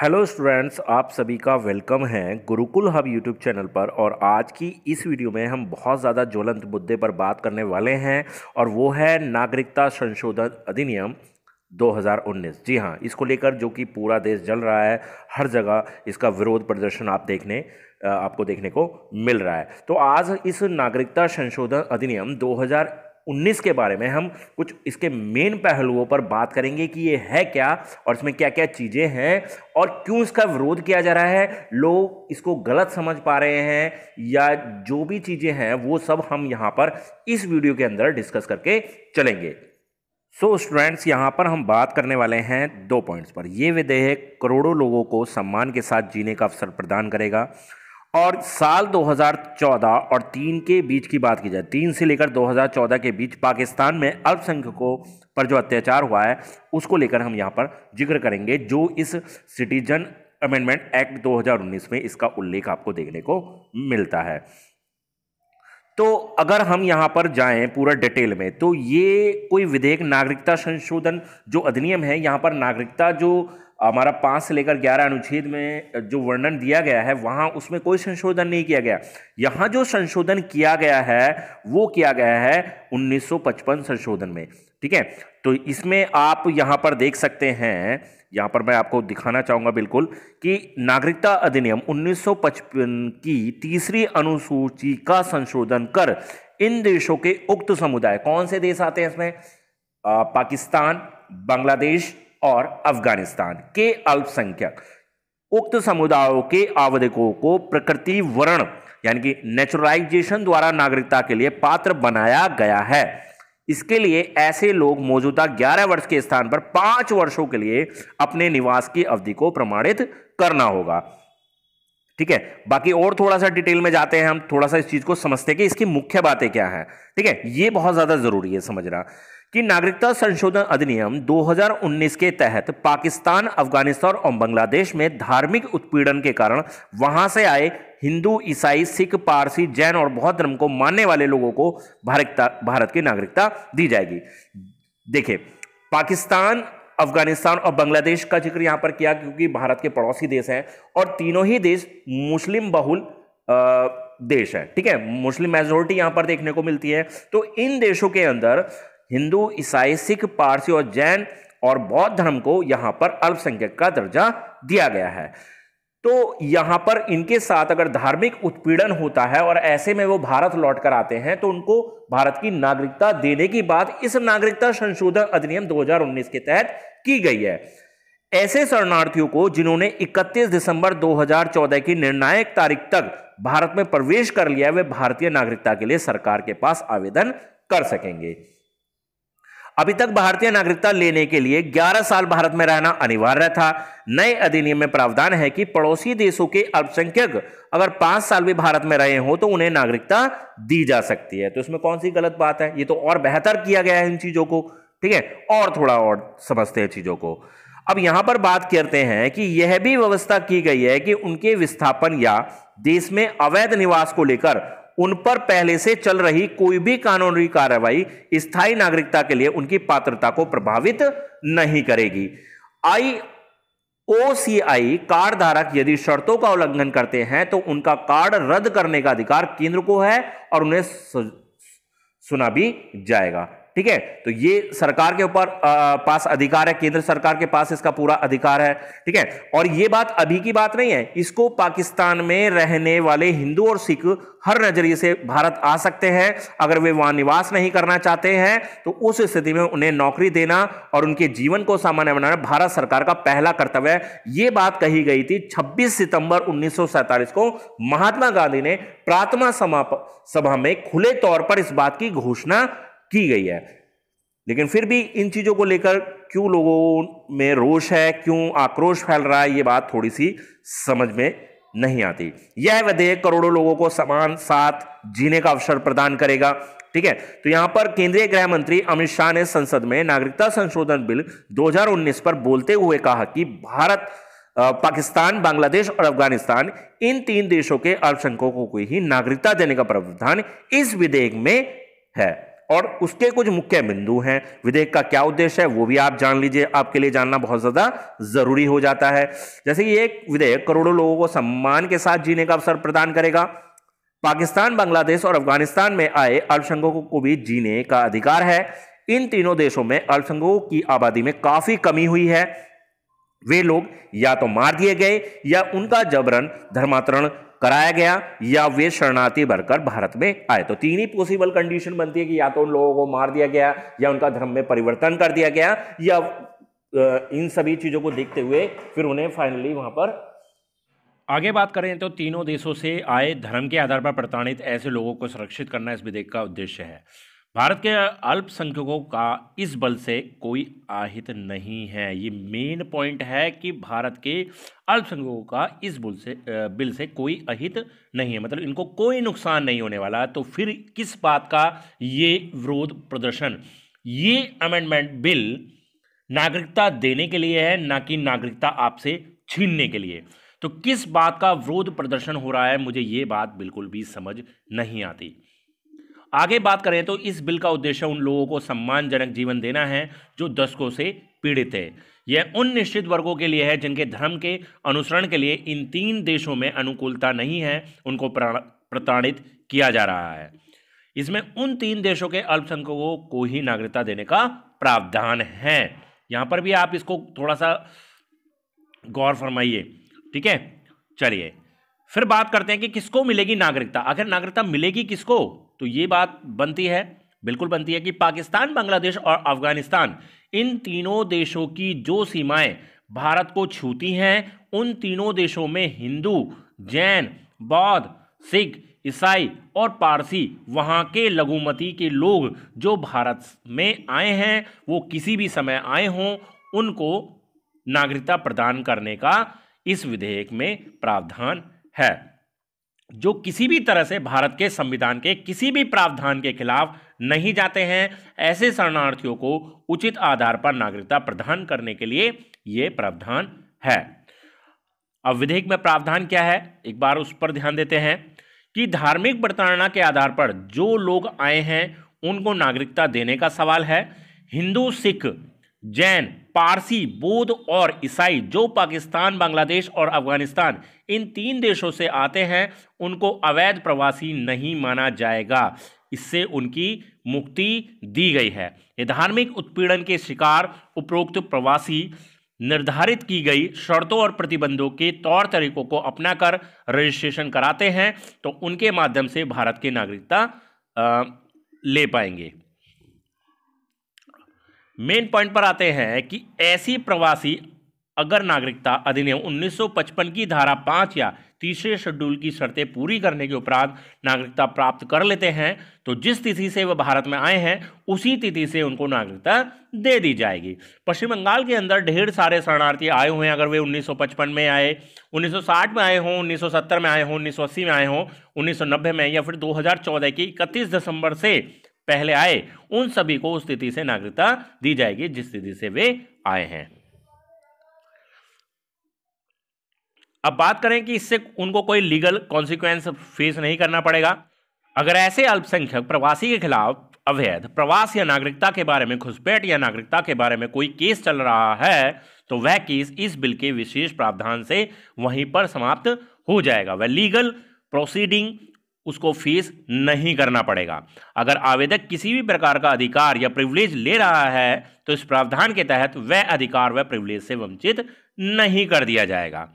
hello students आप सभी का वेलकम है गुरुकुल हब यूट्यूब चैनल पर और आज की इस वीडियो में हम बहुत ज़्यादा ज्वलंत मुद्दे पर बात करने वाले हैं और वो है नागरिकता संशोधन अधिनियम 2019 जी हाँ इसको लेकर जो कि पूरा देश जल रहा है हर जगह इसका विरोध प्रदर्शन आप देखने आपको देखने को मिल रहा है तो आज इस नागरिकता संशोधन अधिनियम 19 के बारे में हम कुछ इसके मेन पहलुओं पर बात करेंगे कि ये है क्या और इसमें क्या क्या चीज़ें हैं और क्यों इसका विरोध किया जा रहा है लोग इसको गलत समझ पा रहे हैं या जो भी चीज़ें हैं वो सब हम यहाँ पर इस वीडियो के अंदर डिस्कस करके चलेंगे सो so, स्टूडेंट्स यहाँ पर हम बात करने वाले हैं दो पॉइंट्स पर यह विधेयक करोड़ों लोगों को सम्मान के साथ जीने का अवसर प्रदान करेगा और साल 2014 और तीन के बीच की बात की जाए तीन से लेकर 2014 के बीच पाकिस्तान में अल्पसंख्यकों पर जो अत्याचार हुआ है उसको लेकर हम यहाँ पर जिक्र करेंगे जो इस सिटीजन अमेंडमेंट एक्ट 2019 में इसका उल्लेख आपको देखने को मिलता है तो अगर हम यहाँ पर जाएं पूरा डिटेल में तो ये कोई विधेयक नागरिकता संशोधन जो अधिनियम है यहाँ पर नागरिकता जो हमारा पाँच से लेकर ग्यारह अनुच्छेद में जो वर्णन दिया गया है वहाँ उसमें कोई संशोधन नहीं किया गया यहाँ जो संशोधन किया गया है वो किया गया है 1955 संशोधन में ठीक है तो इसमें आप यहाँ पर देख सकते हैं यहाँ पर मैं आपको दिखाना चाहूँगा बिल्कुल कि नागरिकता अधिनियम 1955 की तीसरी अनुसूची का संशोधन कर इन देशों के उक्त समुदाय कौन से देश आते हैं इसमें पाकिस्तान बांग्लादेश और अफगानिस्तान के अल्पसंख्यक उक्त समुदायों के आवेदकों को प्रकृति वर्ण यानी कि नेचुरलाइजेशन द्वारा नागरिकता के लिए पात्र बनाया गया है इसके लिए ऐसे लोग मौजूदा 11 वर्ष के स्थान पर पांच वर्षों के लिए अपने निवास की अवधि को प्रमाणित करना होगा ठीक है बाकी और थोड़ा सा डिटेल में जाते हैं हम थोड़ा सा इस चीज को समझते हैं कि इसकी मुख्य बातें क्या है ठीक है ये बहुत ज्यादा जरूरी है समझना कि नागरिकता संशोधन अधिनियम 2019 के तहत पाकिस्तान अफगानिस्तान और बांग्लादेश में धार्मिक उत्पीड़न के कारण वहां से आए हिंदू ईसाई सिख पारसी जैन और बौद्ध धर्म को मानने वाले लोगों को भारत भारत की नागरिकता दी जाएगी देखिए पाकिस्तान अफगानिस्तान और बांग्लादेश का जिक्र यहां पर किया क्योंकि भारत के पड़ोसी देश हैं और तीनों ही देश मुस्लिम बहुल देश है ठीक है मुस्लिम मेजोरिटी यहां पर देखने को मिलती है तो इन देशों के अंदर हिंदू ईसाई सिख पारसी और जैन और बौद्ध धर्म को यहां पर अल्पसंख्यक का दर्जा दिया गया है तो यहां पर इनके साथ अगर धार्मिक उत्पीड़न होता है और ऐसे में वो भारत लौटकर आते हैं तो उनको भारत की नागरिकता देने की बात इस नागरिकता संशोधन अधिनियम 2019 के तहत की गई है ऐसे शरणार्थियों को जिन्होंने 31 दिसंबर 2014 की निर्णायक तारीख तक भारत में प्रवेश कर लिया वे भारतीय नागरिकता के लिए सरकार के पास आवेदन कर सकेंगे अभी तक भारतीय नागरिकता लेने के लिए 11 साल भारत में रहना अनिवार्य था नए अधिनियम में प्रावधान है कि पड़ोसी देशों के अल्पसंख्यक अगर पांच साल भी भारत में रहे हों तो उन्हें नागरिकता दी जा सकती है तो इसमें कौन सी गलत बात है ये तो और बेहतर किया गया है इन चीजों को ठीक है और थोड़ा और समझते हैं चीजों को अब यहां पर बात करते हैं कि यह भी व्यवस्था की गई है कि उनके विस्थापन या देश में अवैध निवास को लेकर उन पर पहले से चल रही कोई भी कानूनी कार्रवाई स्थायी नागरिकता के लिए उनकी पात्रता को प्रभावित नहीं करेगी आई ओ सी आई कार्ड धारक यदि शर्तों का उल्लंघन करते हैं तो उनका कार्ड रद्द करने का अधिकार केंद्र को है और उन्हें सुना भी जाएगा ठीक है तो ये सरकार के ऊपर पास अधिकार है केंद्र सरकार के पास इसका पूरा अधिकार है ठीक है और ये बात अभी की बात नहीं है इसको पाकिस्तान में रहने वाले हिंदू और सिख हर नजरिए से भारत आ सकते हैं अगर वे वहां निवास नहीं करना चाहते हैं तो उस स्थिति में उन्हें नौकरी देना और उनके जीवन को सामान्य बनाना भारत सरकार का पहला कर्तव्य है ये बात कही गई थी 26 सितंबर उन्नीस को महात्मा गांधी ने प्रार्थना सभा में खुले तौर पर इस बात की घोषणा की गई है लेकिन फिर भी इन चीज़ों को लेकर क्यों लोगों में रोष है क्यों आक्रोश फैल रहा है ये बात थोड़ी सी समझ में नहीं आती यह विधेयक करोड़ों लोगों को समान साथ जीने का अवसर प्रदान करेगा ठीक है तो यहां पर केंद्रीय गृह मंत्री अमित शाह ने संसद में नागरिकता संशोधन बिल 2019 पर बोलते हुए कहा कि भारत पाकिस्तान बांग्लादेश और अफगानिस्तान इन तीन देशों के अल्पसंख्यकों को ही नागरिकता देने का प्रावधान इस विधेयक में है और उसके कुछ मुख्य बिंदु हैं विधेयक का क्या उद्देश्य है वो भी आप जान लीजिए आपके लिए जानना बहुत ज़्यादा ज़रूरी हो जाता है जैसे एक विधेयक करोड़ों लोगों को सम्मान के साथ जीने का अवसर प्रदान करेगा पाकिस्तान बांग्लादेश और अफगानिस्तान में आए अल्पसंख्यकों को भी जीने का अधिकार है इन तीनों देशों में अल्पसंख्यकों की आबादी में काफ़ी कमी हुई है वे लोग या तो मार दिए गए या उनका जबरन धर्मांतरण कराया गया या वे शरणार्थी भरकर भारत में आए तो तीन ही पॉसिबल कंडीशन बनती है कि या तो उन लोगों को मार दिया गया या उनका धर्म में परिवर्तन कर दिया गया या इन सभी चीज़ों को देखते हुए फिर उन्हें फाइनली वहां पर आगे बात करें तो तीनों देशों से आए धर्म के आधार पर प्रताड़ित ऐसे लोगों को सुरक्षित करना इस विधेयक का उद्देश्य है भारत के अल्पसंख्यकों का इस बल से कोई आहित नहीं है ये मेन पॉइंट है कि भारत के अल्पसंख्यकों का इस बुल से बिल से कोई अहित नहीं है मतलब इनको कोई नुकसान नहीं होने वाला तो फिर किस बात का ये विरोध प्रदर्शन ये अमेंडमेंट बिल नागरिकता देने के लिए है ना कि नागरिकता आपसे छीनने के लिए तो किस बात का विरोध प्रदर्शन हो रहा है मुझे ये बात बिल्कुल भी समझ नहीं आती आगे बात करें तो इस बिल का उद्देश्य उन लोगों को सम्मानजनक जीवन देना है जो दशकों से पीड़ित है यह उन निश्चित वर्गों के लिए है जिनके धर्म के अनुसरण के लिए इन तीन देशों में अनुकूलता नहीं है उनको प्रताड़ित किया जा रहा है इसमें उन तीन देशों के अल्पसंख्यकों को ही नागरिकता देने का प्रावधान है यहाँ पर भी आप इसको थोड़ा सा गौर फरमाइए ठीक है चलिए फिर बात करते हैं कि किसको मिलेगी नागरिकता अगर नागरिकता मिलेगी किसको तो ये बात बनती है बिल्कुल बनती है कि पाकिस्तान बांग्लादेश और अफगानिस्तान इन तीनों देशों की जो सीमाएं भारत को छूती हैं उन तीनों देशों में हिंदू जैन बौद्ध सिख ईसाई और पारसी वहाँ के लघुमती के लोग जो भारत में आए हैं वो किसी भी समय आए हों उनको नागरिकता प्रदान करने का इस विधेयक में प्रावधान है जो किसी भी तरह से भारत के संविधान के किसी भी प्रावधान के खिलाफ नहीं जाते हैं ऐसे शरणार्थियों को उचित आधार पर नागरिकता प्रदान करने के लिए ये प्रावधान है अब विधेयक में प्रावधान क्या है एक बार उस पर ध्यान देते हैं कि धार्मिक प्रताड़ना के आधार पर जो लोग आए हैं उनको नागरिकता देने का सवाल है हिंदू सिख जैन पारसी बौद्ध और ईसाई जो पाकिस्तान बांग्लादेश और अफगानिस्तान इन तीन देशों से आते हैं उनको अवैध प्रवासी नहीं माना जाएगा इससे उनकी मुक्ति दी गई है ये धार्मिक उत्पीड़न के शिकार उपरोक्त प्रवासी निर्धारित की गई शर्तों और प्रतिबंधों के तौर तरीकों को अपनाकर रजिस्ट्रेशन कराते हैं तो उनके माध्यम से भारत की नागरिकता ले पाएंगे मेन पॉइंट पर आते हैं कि ऐसी प्रवासी अगर नागरिकता अधिनियम 1955 की धारा पाँच या तीसरे शेड्यूल की शर्तें पूरी करने के उपरांत नागरिकता प्राप्त कर लेते हैं तो जिस तिथि से वह भारत में आए हैं उसी तिथि से उनको नागरिकता दे दी जाएगी पश्चिम बंगाल के अंदर ढेर सारे शरणार्थी आए हुए हैं अगर वे 1955 में आए 1960 में आए हों 1970 में आए हों 1980 में आए हों 1990 में या फिर 2014 की इकतीस दिसंबर से पहले आए उन सभी को उस स्थिति से नागरिकता दी जाएगी जिस स्थिति से वे आए हैं अब बात करें कि इससे उनको कोई लीगल कॉन्सिक्वेंस फेस नहीं करना पड़ेगा अगर ऐसे अल्पसंख्यक प्रवासी के खिलाफ अवैध प्रवास या नागरिकता के बारे में घुसपैठ या नागरिकता के बारे में कोई केस चल रहा है तो वह केस इस बिल के विशेष प्रावधान से वहीं पर समाप्त हो जाएगा वह लीगल प्रोसीडिंग उसको फीस नहीं करना पड़ेगा अगर आवेदक किसी भी प्रकार का अधिकार या प्रिविलेज ले रहा है तो इस प्रावधान के तहत वह अधिकार व प्रिविलेज से वंचित नहीं कर दिया जाएगा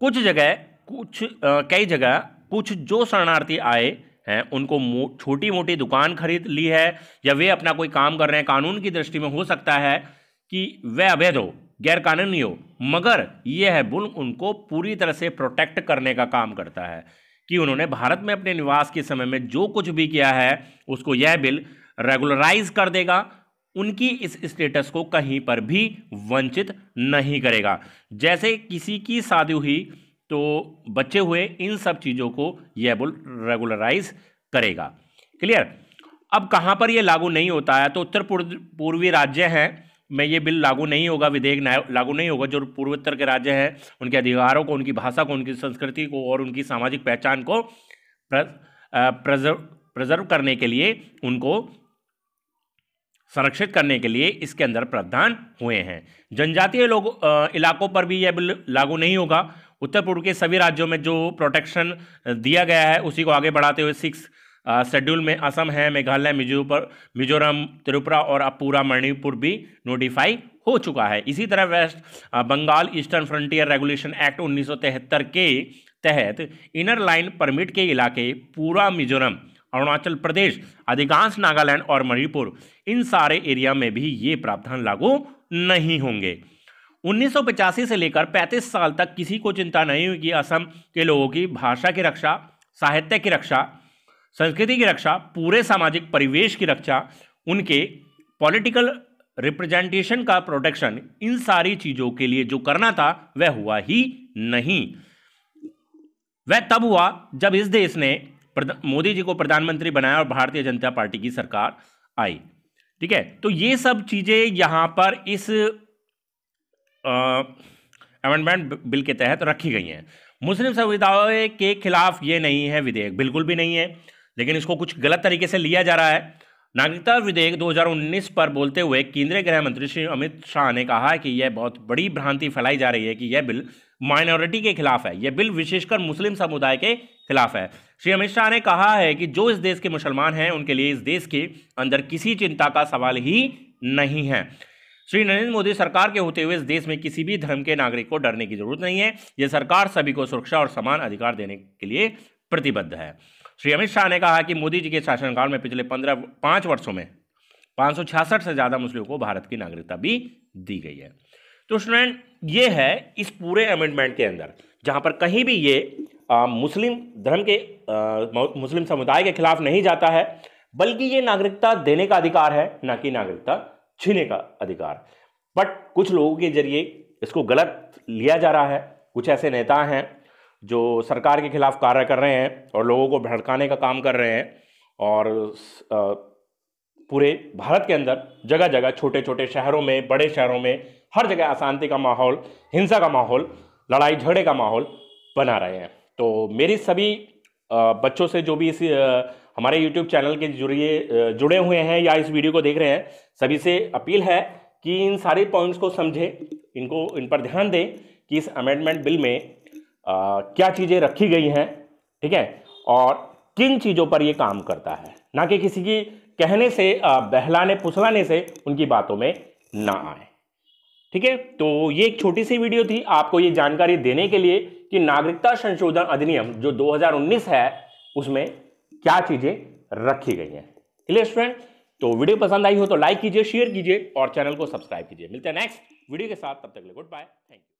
कुछ जगह कुछ कई जगह कुछ जो शरणार्थी आए हैं उनको मो, छोटी मोटी दुकान खरीद ली है या वे अपना कोई काम कर रहे हैं कानून की दृष्टि में हो सकता है कि वह अवैध हो गैरकानूनी हो मगर यह है बुल उनको पूरी तरह से प्रोटेक्ट करने का काम करता है कि उन्होंने भारत में अपने निवास के समय में जो कुछ भी किया है उसको यह बिल रेगुलराइज कर देगा उनकी इस स्टेटस को कहीं पर भी वंचित नहीं करेगा जैसे किसी की शादी हुई तो बचे हुए इन सब चीज़ों को यह बुल रेगुलराइज करेगा क्लियर अब कहाँ पर यह लागू नहीं होता है तो उत्तर पूर्वी राज्य हैं में ये बिल लागू नहीं होगा विधेयक लागू नहीं होगा जो पूर्वोत्तर के राज्य हैं उनके अधिकारों को उनकी भाषा को उनकी संस्कृति को और उनकी सामाजिक पहचान को प्रजर्व प्रजर्व करने के लिए उनको संरक्षित करने के लिए इसके अंदर प्रावधान हुए हैं जनजातीय लोग इलाकों पर भी यह बिल लागू नहीं होगा उत्तर पूर्व के सभी राज्यों में जो प्रोटेक्शन दिया गया है उसी को आगे बढ़ाते हुए सिक्स शेड्यूल में असम है मेघालय मिजोपुर मिजोरम त्रिपुरा और अब पूरा मणिपुर भी नोटिफाई हो चुका है इसी तरह West Bengal Eastern Frontier Regulation Act 1973 के तहत इनर लाइन परमिट के इलाके पूरा मिजोरम अरुणाचल प्रदेश अधिकांश नागालैंड और मणिपुर इन सारे एरिया में भी ये प्रावधान लागू नहीं होंगे उन्नीस से लेकर 35 साल तक किसी को चिंता नहीं हुई कि असम के लोगों की भाषा की रक्षा साहित्य की रक्षा संस्कृति की रक्षा पूरे सामाजिक परिवेश की रक्षा उनके पॉलिटिकल रिप्रेजेंटेशन का प्रोटेक्शन इन सारी चीज़ों के लिए जो करना था वह हुआ ही नहीं वह तब हुआ जब इस देश ने मोदी जी को प्रधानमंत्री बनाया और भारतीय जनता पार्टी की सरकार आई ठीक है तो ये सब चीज़ें यहां पर इस अमेंडमेंट बिल के तहत रखी गई हैं मुस्लिम समुदाय के खिलाफ ये नहीं है विधेयक बिल्कुल भी नहीं है लेकिन इसको कुछ गलत तरीके से लिया जा रहा है नागरिकता विधेयक 2019 पर बोलते हुए केंद्रीय गृह मंत्री श्री अमित शाह ने कहा कि यह बहुत बड़ी भ्रांति फैलाई जा रही है कि यह बिल माइनॉरिटी के खिलाफ है यह बिल विशेषकर मुस्लिम समुदाय के खिलाफ है श्री अमित शाह ने कहा है कि जो इस देश के मुसलमान हैं उनके लिए इस देश के अंदर किसी चिंता का सवाल ही नहीं है श्री नरेंद्र मोदी सरकार के होते हुए इस देश में किसी भी धर्म के नागरिक को डरने की जरूरत नहीं है यह सरकार सभी को सुरक्षा और समान अधिकार देने के लिए प्रतिबद्ध है श्री अमित शाह ने कहा कि मोदी जी के शासनकाल में पिछले पंद्रह पाँच वर्षों में पाँच से ज़्यादा मुस्लिमों को भारत की नागरिकता भी दी गई है तो स्टूडेंट ये है इस पूरे अमेंडमेंट के अंदर जहाँ पर कहीं भी ये आ, मुस्लिम धर्म के आ, मुस्लिम समुदाय के खिलाफ नहीं जाता है बल्कि ये नागरिकता देने का अधिकार है ना कि नागरिकता छीने का अधिकार बट कुछ लोगों के जरिए इसको गलत लिया जा रहा है कुछ ऐसे नेता हैं जो सरकार के खिलाफ कार्य कर रहे हैं और लोगों को भड़काने का काम कर रहे हैं और पूरे भारत के अंदर जगह जगह छोटे छोटे शहरों में बड़े शहरों में हर जगह अशांति का माहौल हिंसा का माहौल लड़ाई झगड़े का माहौल बना रहे हैं तो मेरी सभी बच्चों से जो भी इस हमारे यूट्यूब चैनल के जुड़िए जुड़े हुए हैं या इस वीडियो को देख रहे हैं सभी से अपील है कि इन सारे पॉइंट्स को समझें इनको इन पर ध्यान दें कि इस अमेंडमेंट बिल में आ, क्या चीज़ें रखी गई हैं ठीक है और किन चीज़ों पर ये काम करता है ना कि किसी की कहने से आ, बहलाने फुसलाने से उनकी बातों में ना आए ठीक है तो ये एक छोटी सी वीडियो थी आपको ये जानकारी देने के लिए कि नागरिकता संशोधन अधिनियम जो 2019 है उसमें क्या चीज़ें रखी गई हैं क्लियर स्टूडेंट तो वीडियो पसंद आई हो तो लाइक कीजिए शेयर कीजिए और चैनल को सब्सक्राइब कीजिए मिलते हैं नेक्स्ट वीडियो के साथ तब तक ले गुड बाय थैंक यू